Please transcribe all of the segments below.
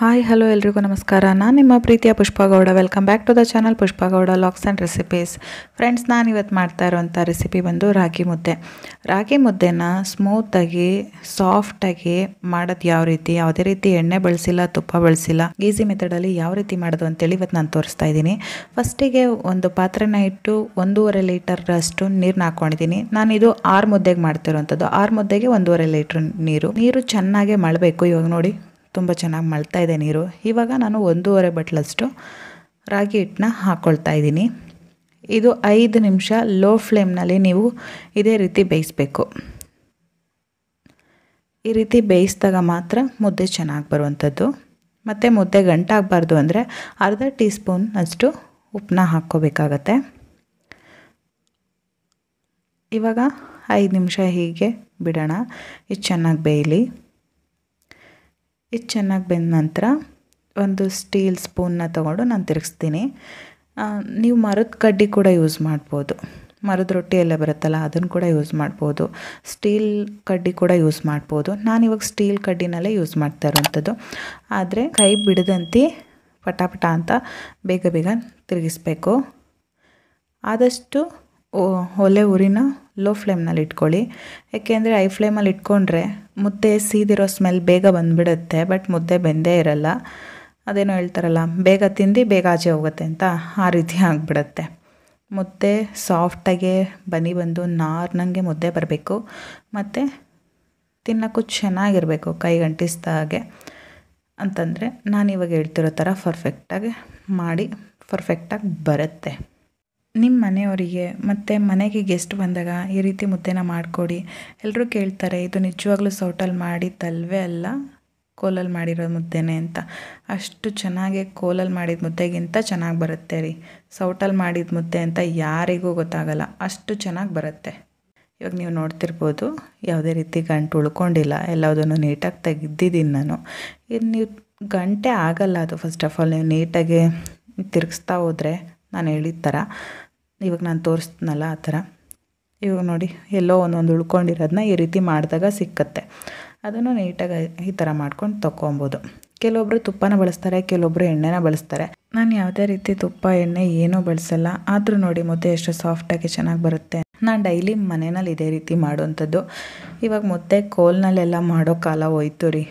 hi hello ಎಲ್ರಿಗೂ ನಮಸ್ಕಾರ ನಾನು ನಿಮ್ಮ ಪ್ರೀತಿಯ Pushpagowda welcome back to the channel Pushpagowda logs and recipes friends ನಾನು ಇವತ್ತು ಮಾಡ್ತಾ ಇರುವಂಥ ರೆಸಿಪಿ ಬಂದು ರಾಗಿ ಮುದ್ದೆ ರಾಗಿ ಮುದ್ದೆನ ಸ್ಮೂತಾಗಿ ಸಾಫ್ಟಾಗಿ ಮಾಡೋದು ಯಾವ ರೀತಿ ಯಾವುದೇ ರೀತಿ ಎಣ್ಣೆ ಬಳಸಿಲ್ಲ ತುಪ್ಪ ಬಳಸಿಲ್ಲ ಈಸಿ ಮೆಥಡಲ್ಲಿ ಯಾವ ರೀತಿ ಮಾಡೋದು ಅಂತೇಳಿ ಇವತ್ತು ನಾನು ತೋರಿಸ್ತಾ ಇದ್ದೀನಿ ಫಸ್ಟಿಗೆ ಒಂದು ಪಾತ್ರೆನ ಇಟ್ಟು ಒಂದೂವರೆ ಲೀಟರಷ್ಟು ನೀರನ್ನ ಹಾಕ್ಕೊಂಡಿದ್ದೀನಿ ನಾನು ಇದು ಆರು ಮುದ್ದೆಗೆ ಮಾಡ್ತಿರುವಂಥದ್ದು ಆರು ಮುದ್ದೆಗೆ ಒಂದೂವರೆ ಲೀಟ್ರ್ ನೀರು ನೀರು ಚೆನ್ನಾಗೆ ಮಳಬೇಕು ಇವಾಗ ನೋಡಿ ತುಂಬ ಚೆನ್ನಾಗಿ ಮಳ್ತಾ ಇದೆ ನೀರು ಇವಾಗ ನಾನು ಒಂದೂವರೆ ಬಟ್ಲಷ್ಟು ರಾಗಿ ಹಿಟ್ಟನ್ನ ಹಾಕ್ಕೊಳ್ತಾ ಇದ್ದೀನಿ ಇದು ಐದು ನಿಮಿಷ ಲೋ ಫ್ಲೇಮ್ನಲ್ಲಿ ನೀವು ಇದೇ ರೀತಿ ಬೇಯಿಸಬೇಕು ಈ ರೀತಿ ಬೇಯಿಸಿದಾಗ ಮಾತ್ರ ಮುದ್ದೆ ಚೆನ್ನಾಗಿ ಬರುವಂಥದ್ದು ಮತ್ತು ಮುದ್ದೆ ಗಂಟಾಗಬಾರ್ದು ಅಂದರೆ ಅರ್ಧ ಟೀ ಸ್ಪೂನ್ ಅಷ್ಟು ಉಪ್ಪನ್ನ ಹಾಕ್ಕೋಬೇಕಾಗತ್ತೆ ಇವಾಗ ಐದು ನಿಮಿಷ ಹೀಗೆ ಬಿಡೋಣ ಇದು ಚೆನ್ನಾಗಿ ಬೇಯಲಿ ಇದು ಚೆನ್ನಾಗಿ ಬೆಂದ ನಂತರ ಒಂದು ಸ್ಟೀಲ್ ಸ್ಪೂನ್ನ ತೊಗೊಂಡು ನಾನು ತಿರುಗಿಸ್ತೀನಿ ನೀವು ಮರದ ಕಡ್ಡಿ ಕೂಡ ಯೂಸ್ ಮಾಡ್ಬೋದು ಮರದ ರೊಟ್ಟಿ ಎಲ್ಲ ಬರುತ್ತಲ್ಲ ಅದನ್ನು ಕೂಡ ಯೂಸ್ ಮಾಡ್ಬೋದು ಸ್ಟೀಲ್ ಕಡ್ಡಿ ಕೂಡ ಯೂಸ್ ಮಾಡ್ಬೋದು ನಾನು ಇವಾಗ ಸ್ಟೀಲ್ ಕಡ್ಡಿನಲ್ಲೇ ಯೂಸ್ ಮಾಡ್ತಾ ಇರೋವಂಥದ್ದು ಆದರೆ ಕೈ ಬಿಡದಂತೆ ಪಟಾಪಟ ಅಂತ ಬೇಗ ಬೇಗ ತಿರುಗಿಸ್ಬೇಕು ಆದಷ್ಟು ಒಲೆ ಉರಿನ ಲೋ ಫ್ಲೇಮ್ನಲ್ಲಿ ಇಟ್ಕೊಳ್ಳಿ ಯಾಕೆಂದರೆ ಐ ಫ್ಲೇಮಲ್ಲಿ ಇಟ್ಕೊಂಡ್ರೆ ಮುದ್ದೆ ಸೀದಿರೋ ಸ್ಮೆಲ್ ಬೇಗ ಬಂದುಬಿಡುತ್ತೆ ಬಟ್ ಮುದ್ದೆ ಬೆಂದೇ ಇರಲ್ಲ ಅದೇನೋ ಹೇಳ್ತಾರಲ್ಲ ಬೇಗ ತಿಂದು ಬೇಗ ಆಚೆ ಹೋಗುತ್ತೆ ಅಂತ ಆ ರೀತಿ ಆಗಿಬಿಡುತ್ತೆ ಮುದ್ದೆ ಸಾಫ್ಟಾಗೆ ಬನಿ ಬಂದು ನಾರ್ನಂಗೆ ಮುದ್ದೆ ಬರಬೇಕು ಮತ್ತು ತಿನ್ನೋಕ್ಕೂ ಚೆನ್ನಾಗಿರಬೇಕು ಕೈಗಂಟಿಸ್ದ ಹಾಗೆ ಅಂತಂದರೆ ನಾನು ಇವಾಗ ಹೇಳ್ತಿರೋ ಥರ ಪರ್ಫೆಕ್ಟಾಗಿ ಮಾಡಿ ಪರ್ಫೆಕ್ಟಾಗಿ ಬರುತ್ತೆ ನಿಮ್ಮ ಮನೆಯವರಿಗೆ ಮತ್ತು ಮನೆಗೆ ಗೆಸ್ಟ್ ಬಂದಾಗ ಈ ರೀತಿ ಮುದ್ದೆನ ಮಾಡಿಕೊಡಿ ಎಲ್ಲರೂ ಕೇಳ್ತಾರೆ ಇದು ನಿಜವಾಗ್ಲೂ ಸೌಟಲ್ಲಿ ತಲ್ವೇ ಅಲ್ಲ ಕೋಲಲ್ಲಿ ಮಾಡಿರೋ ಮುದ್ದೆನೇ ಅಂತ ಅಷ್ಟು ಚೆನ್ನಾಗಿ ಕೋಲಲ್ಲಿ ಮಾಡಿದ ಮುದ್ದೆಗಿಂತ ಚೆನ್ನಾಗಿ ಬರುತ್ತೆ ರೀ ಸೌಟಲ್ಲಿ ಮಾಡಿದ ಮುದ್ದೆ ಅಂತ ಯಾರಿಗೂ ಗೊತ್ತಾಗಲ್ಲ ಅಷ್ಟು ಚೆನ್ನಾಗಿ ಬರುತ್ತೆ ಇವಾಗ ನೀವು ನೋಡ್ತಿರ್ಬೋದು ಯಾವುದೇ ರೀತಿ ಗಂಟು ಉಳ್ಕೊಂಡಿಲ್ಲ ಎಲ್ಲದನ್ನು ನೀಟಾಗಿ ತೆಗೆದಿದ್ದೀನಿ ನಾನು ಇದು ನೀವು ಗಂಟೆ ಆಗಲ್ಲ ಅದು ಫಸ್ಟ್ ಆಫ್ ಆಲ್ ನೀವು ನೀಟಾಗಿ ತಿರುಗಿಸ್ತಾ ಹೋದರೆ ನಾನು ಹೇಳಿದ ಥರ ಇವಾಗ ನಾನು ತೋರಿಸ್ತೀನಲ್ಲ ಆ ಥರ ಇವಾಗ ನೋಡಿ ಎಲ್ಲೋ ಒಂದೊಂದು ಉಳ್ಕೊಂಡಿರೋದನ್ನ ಈ ರೀತಿ ಮಾಡಿದಾಗ ಸಿಕ್ಕತ್ತೆ ಅದನ್ನು ನೀಟಾಗಿ ಈ ಥರ ಮಾಡ್ಕೊಂಡು ತೊಗೊಬೋದು ಕೆಲವೊಬ್ಬರು ತುಪ್ಪನ ಬಳಸ್ತಾರೆ ಕೆಲವೊಬ್ಬರು ಎಣ್ಣೆನ ಬಳಸ್ತಾರೆ ನಾನು ಯಾವುದೇ ರೀತಿ ತುಪ್ಪ ಎಣ್ಣೆ ಏನೂ ಬಳಸಲ್ಲ ಆದರೂ ನೋಡಿ ಮತ್ತೆ ಎಷ್ಟು ಸಾಫ್ಟಾಗಿ ಚೆನ್ನಾಗಿ ಬರುತ್ತೆ ನಾನು ಡೈಲಿ ಮನೆಯಲ್ಲಿ ಇದೇ ರೀತಿ ಮಾಡುವಂಥದ್ದು ಇವಾಗ ಮತ್ತೆ ಕೋಲ್ನಲ್ಲೆಲ್ಲ ಮಾಡೋ ಕಾಲ ಹೋಯ್ತು ರೀ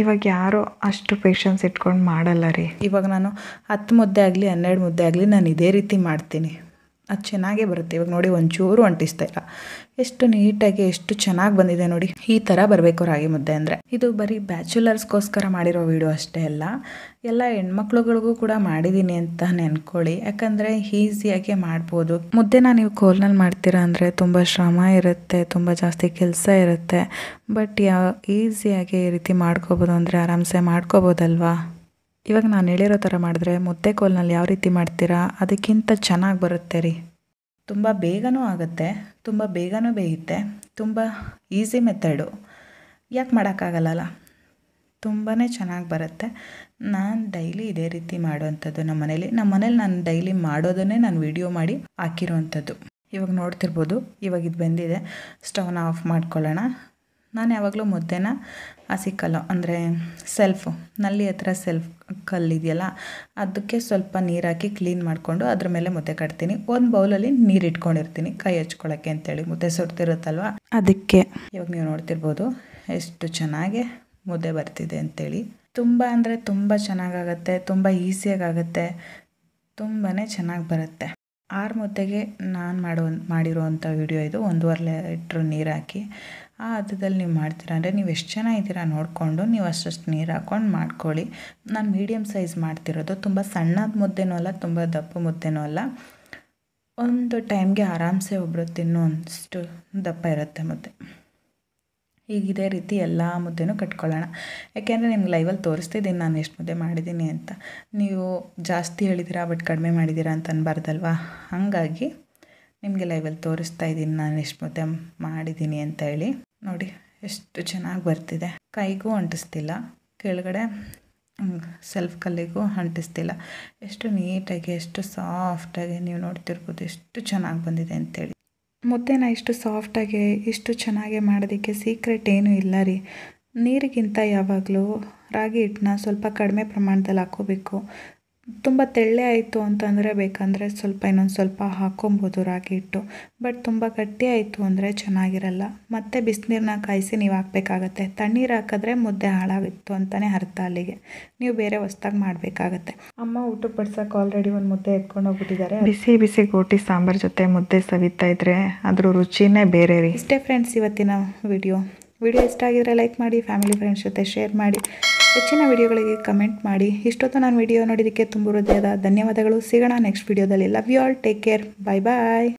ಇವಾಗ ಯಾರೋ ಅಷ್ಟು ಪೇಷನ್ಸ್ ಇಟ್ಕೊಂಡು ಮಾಡಲ್ಲ ರೀ ಇವಾಗ ನಾನು ಹತ್ತು ಮುದ್ದೆ ಆಗಲಿ ಹನ್ನೆರಡು ಮುದ್ದೆ ಆಗಲಿ ನಾನು ಇದೇ ರೀತಿ ಮಾಡ್ತೀನಿ ಅದು ಚೆನ್ನಾಗೇ ಬರುತ್ತೆ ಇವಾಗ ನೋಡಿ ಒಂಚೂರು ಅಂಟಿಸ್ತಾ ಇಲ್ಲ ಎಷ್ಟು ನೀಟಾಗಿ ಎಷ್ಟು ಚೆನ್ನಾಗಿ ಬಂದಿದೆ ನೋಡಿ ಈ ಥರ ಬರಬೇಕು ರಾಗಿ ಮುದ್ದೆ ಅಂದರೆ ಇದು ಬರೀ ಬ್ಯಾಚುಲರ್ಸ್ಗೋಸ್ಕರ ಮಾಡಿರೋ ವಿಡಿಯೋ ಅಷ್ಟೇ ಅಲ್ಲ ಎಲ್ಲ ಹೆಣ್ಮಕ್ಳುಗಳಿಗೂ ಕೂಡ ಮಾಡಿದ್ದೀನಿ ಅಂತ ನೆನ್ಕೊಳ್ಳಿ ಯಾಕಂದರೆ ಈಸಿಯಾಗೆ ಮಾಡ್ಬೋದು ಮುದ್ದೆನ ನೀವು ಕೋಲ್ನಲ್ಲಿ ಮಾಡ್ತೀರಾ ಅಂದರೆ ತುಂಬ ಶ್ರಮ ಇರುತ್ತೆ ತುಂಬ ಜಾಸ್ತಿ ಕೆಲಸ ಇರುತ್ತೆ ಬಟ್ ಯಾವ ಈಸಿಯಾಗಿ ಈ ರೀತಿ ಮಾಡ್ಕೋಬೋದು ಅಂದರೆ ಆರಾಮ್ಸೆ ಮಾಡ್ಕೋಬೋದಲ್ವಾ ಇವಾಗ ನಾನು ಹೇಳಿರೋ ಥರ ಮಾಡಿದ್ರೆ ಮುದ್ದೆ ಕೋಲ್ನಲ್ಲಿ ಯಾವ ರೀತಿ ಮಾಡ್ತೀರಾ ಅದಕ್ಕಿಂತ ಚೆನ್ನಾಗಿ ಬರುತ್ತೆ ರೀ ತುಂಬ ಬೇಗನೂ ಆಗುತ್ತೆ ತುಂಬ ಬೇಗನೂ ಬೇಯುತ್ತೆ ತುಂಬ ಈಸಿ ಮೆಥಡು ಯಾಕೆ ಮಾಡೋಕ್ಕಾಗಲ್ಲಲ್ಲ ತುಂಬಾ ಚೆನ್ನಾಗಿ ಬರುತ್ತೆ ನಾನು ಡೈಲಿ ಇದೇ ರೀತಿ ಮಾಡುವಂಥದ್ದು ನಮ್ಮ ಮನೇಲಿ ನಮ್ಮ ಮನೇಲಿ ನಾನು ಡೈಲಿ ಮಾಡೋದನ್ನೇ ನಾನು ವಿಡಿಯೋ ಮಾಡಿ ಹಾಕಿರೋವಂಥದ್ದು ಇವಾಗ ನೋಡ್ತಿರ್ಬೋದು ಇವಾಗ ಇದು ಬಂದಿದೆ ಸ್ಟವ್ನ ಆಫ್ ಮಾಡ್ಕೊಳ್ಳೋಣ ನಾನು ಯಾವಾಗಲೂ ಮುದ್ದೆನ ಹಸಿಕಲ್ಲು ಅಂದರೆ ಸೆಲ್ಫು ನಲ್ಲಿ ಹತ್ರ ಸೆಲ್ಫ್ ಕಲ್ಲಿದೆಯಲ್ಲ ಅದಕ್ಕೆ ಸ್ವಲ್ಪ ನೀರು ಹಾಕಿ ಕ್ಲೀನ್ ಮಾಡಿಕೊಂಡು ಅದ್ರ ಮೇಲೆ ಮುದ್ದೆ ಕಟ್ತೀನಿ ಒಂದು ಬೌಲಲ್ಲಿ ನೀರು ಇಟ್ಕೊಂಡಿರ್ತೀನಿ ಕೈ ಹಚ್ಕೊಳ್ಳೋಕ್ಕೆ ಅಂತೇಳಿ ಮುದ್ದೆ ಸುರ್ತಿರುತ್ತಲ್ವ ಅದಕ್ಕೆ ಇವಾಗ ನೀವು ನೋಡ್ತಿರ್ಬೋದು ಎಷ್ಟು ಚೆನ್ನಾಗಿ ಮುದ್ದೆ ಬರ್ತಿದೆ ಅಂತೇಳಿ ತುಂಬ ಅಂದರೆ ತುಂಬ ಚೆನ್ನಾಗಾಗತ್ತೆ ತುಂಬ ಈಸಿಯಾಗುತ್ತೆ ತುಂಬಾ ಚೆನ್ನಾಗಿ ಬರುತ್ತೆ ಆರು ಮುದ್ದೆಗೆ ನಾನು ಮಾಡೋ ಅಂಥ ವಿಡಿಯೋ ಇದು ಒಂದೂವರೆ ಲೀಟ್ರ್ ನೀರು ಹಾಕಿ ಆ ಹದದಲ್ಲಿ ನೀವು ಮಾಡ್ತೀರಾ ಅಂದರೆ ನೀವು ಎಷ್ಟು ಜನ ಇದ್ದೀರಾ ನೋಡಿಕೊಂಡು ನೀವು ಅಷ್ಟಷ್ಟು ನೀರು ಹಾಕ್ಕೊಂಡು ಮಾಡ್ಕೊಳ್ಳಿ ನಾನು ಮೀಡಿಯಮ್ ಸೈಜ್ ಮಾಡ್ತಿರೋದು ತುಂಬ ಸಣ್ಣದ ಮುದ್ದೆನೂ ಅಲ್ಲ ತುಂಬ ದಪ್ಪ ಮುದ್ದೆನೂ ಅಲ್ಲ ಒಂದು ಟೈಮ್ಗೆ ಆರಾಮ್ಸೆ ಒಬ್ಬರು ತಿನ್ನೋ ಅಷ್ಟು ದಪ್ಪ ಇರುತ್ತೆ ಮುದ್ದೆ ಈಗ ಇದೇ ರೀತಿ ಎಲ್ಲ ಮುದ್ದೆನೂ ಕಟ್ಕೊಳ್ಳೋಣ ಯಾಕೆಂದರೆ ನಿಮ್ಗೆ ಲೈವಲ್ಲಿ ತೋರಿಸ್ತಿದ್ದೀನಿ ನಾನು ಎಷ್ಟು ಮುದ್ದೆ ಮಾಡಿದ್ದೀನಿ ಅಂತ ನೀವು ಜಾಸ್ತಿ ಹೇಳಿದ್ದೀರಾ ಬಟ್ ಕಡಿಮೆ ಮಾಡಿದ್ದೀರಾ ಅಂತ ಅನ್ಬಾರ್ದಲ್ವಾ ಹಾಗಾಗಿ ನಿಮಗೆ ಲೈವಲ್ಲಿ ತೋರಿಸ್ತಾ ಇದ್ದೀನಿ ನಾನು ಎಷ್ಟು ಮುದ್ದೆ ಮಾಡಿದ್ದೀನಿ ಅಂತ ಹೇಳಿ ನೋಡಿ ಎಷ್ಟು ಚೆನ್ನಾಗಿ ಬರ್ತಿದೆ ಕೈಗೂ ಅಂಟಿಸ್ತಿಲ್ಲ ಕೆಳಗಡೆ ಸೆಲ್ಫ್ ಕಲ್ಲಿಗೂ ಅಂಟಿಸ್ತಿಲ್ಲ ಎಷ್ಟು ನೀಟಾಗಿ ಎಷ್ಟು ಸಾಫ್ಟಾಗಿ ನೀವು ನೋಡ್ತಿರ್ಬೋದು ಎಷ್ಟು ಚೆನ್ನಾಗಿ ಬಂದಿದೆ ಅಂತೇಳಿ ಮುದ್ದೆನ ಇಷ್ಟು ಸಾಫ್ಟಾಗಿ ಇಷ್ಟು ಚೆನ್ನಾಗಿ ಮಾಡೋದಕ್ಕೆ ಸೀಕ್ರೆಟ್ ಏನೂ ಇಲ್ಲ ರೀ ನೀರಿಗಿಂತ ಯಾವಾಗಲೂ ರಾಗಿ ಹಿಟ್ಟನ್ನ ಸ್ವಲ್ಪ ಕಡಿಮೆ ಪ್ರಮಾಣದಲ್ಲಿ ಹಾಕೋಬೇಕು ತುಂಬ ತೆಳ್ಳೆ ಆಯಿತು ಅಂತಂದರೆ ಬೇಕಂದರೆ ಸ್ವಲ್ಪ ಇನ್ನೊಂದು ಸ್ವಲ್ಪ ಹಾಕ್ಕೊಬೋದು ರಾಗಿ ಹಿಟ್ಟು ಬಟ್ ತುಂಬ ಗಟ್ಟಿ ಆಯಿತು ಅಂದರೆ ಚೆನ್ನಾಗಿರಲ್ಲ ಮತ್ತೆ ಬಿಸಿನೀರನ್ನ ಕಾಯಿಸಿ ನೀವು ಹಾಕಬೇಕಾಗತ್ತೆ ತಣ್ಣೀರು ಹಾಕಿದ್ರೆ ಮುದ್ದೆ ಹಾಳಾಗಿತ್ತು ಅಂತಲೇ ಅರ್ಥ ಅಲ್ಲಿಗೆ ನೀವು ಬೇರೆ ಹೊಸ್ದಾಗಿ ಮಾಡಬೇಕಾಗತ್ತೆ ಅಮ್ಮ ಊಟ ಪಡ್ಸೋಕೆ ಆಲ್ರೆಡಿ ಒಂದು ಮುದ್ದೆ ಎತ್ಕೊಂಡು ಹೋಗ್ಬಿಟ್ಟಿದ್ದಾರೆ ಬಿಸಿ ಬಿಸಿ ಗೋಟಿ ಸಾಂಬಾರ್ ಜೊತೆ ಮುದ್ದೆ ಸವಿತಾ ಇದ್ದರೆ ಅದ್ರ ರುಚಿನೇ ಬೇರೆ ರೀ ಇಷ್ಟೇ ಫ್ರೆಂಡ್ಸ್ ಇವತ್ತಿನ ವಿಡಿಯೋ ವಿಡಿಯೋ ಇಷ್ಟ ಆಗಿದ್ರೆ ಲೈಕ್ ಮಾಡಿ ಫ್ಯಾಮಿಲಿ ಫ್ರೆಂಡ್ಸ್ ಜೊತೆ ಶೇರ್ ಮಾಡಿ ಹೆಚ್ಚಿನ ವಿಡಿಯೋಗಳಿಗೆ ಕಮೆಂಟ್ ಮಾಡಿ ಇಷ್ಟೊತ್ತು ನಾನು ವಿಡಿಯೋ ನೋಡಿದ್ದಕ್ಕೆ ತುಂಬ ಹೃದಯದ ಧನ್ಯವಾದಗಳು ಸಿಗೋಣ ನೆಕ್ಸ್ಟ್ ವಿಡಿಯೋದಲ್ಲಿ love you all take care bye bye